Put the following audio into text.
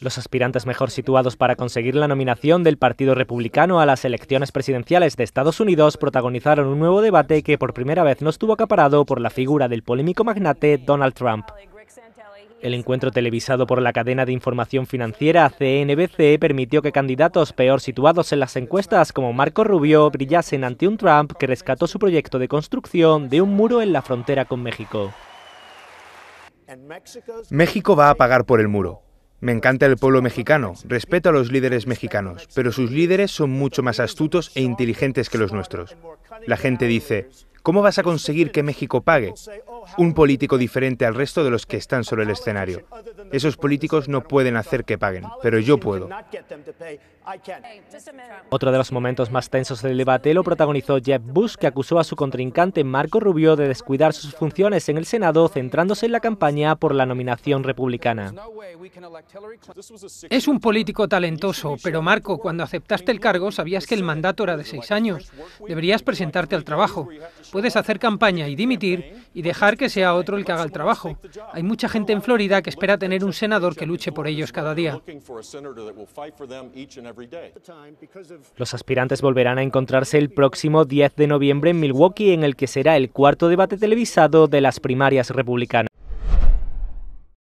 Los aspirantes mejor situados para conseguir la nominación del Partido Republicano a las elecciones presidenciales de Estados Unidos protagonizaron un nuevo debate que por primera vez no estuvo acaparado por la figura del polémico magnate Donald Trump. El encuentro televisado por la cadena de información financiera CNBC permitió que candidatos peor situados en las encuestas como Marco Rubio brillasen ante un Trump que rescató su proyecto de construcción de un muro en la frontera con México. México va a pagar por el muro. Me encanta el pueblo mexicano, respeto a los líderes mexicanos, pero sus líderes son mucho más astutos e inteligentes que los nuestros. La gente dice, ¿Cómo vas a conseguir que México pague? Un político diferente al resto de los que están sobre el escenario. Esos políticos no pueden hacer que paguen, pero yo puedo. Otro de los momentos más tensos del debate lo protagonizó Jeb Bush, que acusó a su contrincante Marco Rubio de descuidar sus funciones en el Senado, centrándose en la campaña por la nominación republicana. Es un político talentoso, pero Marco, cuando aceptaste el cargo sabías que el mandato era de seis años. Deberías presentarte al trabajo. Puedes hacer campaña y dimitir y dejar que sea otro el que haga el trabajo. Hay mucha gente en Florida que espera tener un senador que luche por ellos cada día. Los aspirantes volverán a encontrarse el próximo 10 de noviembre en Milwaukee, en el que será el cuarto debate televisado de las primarias republicanas.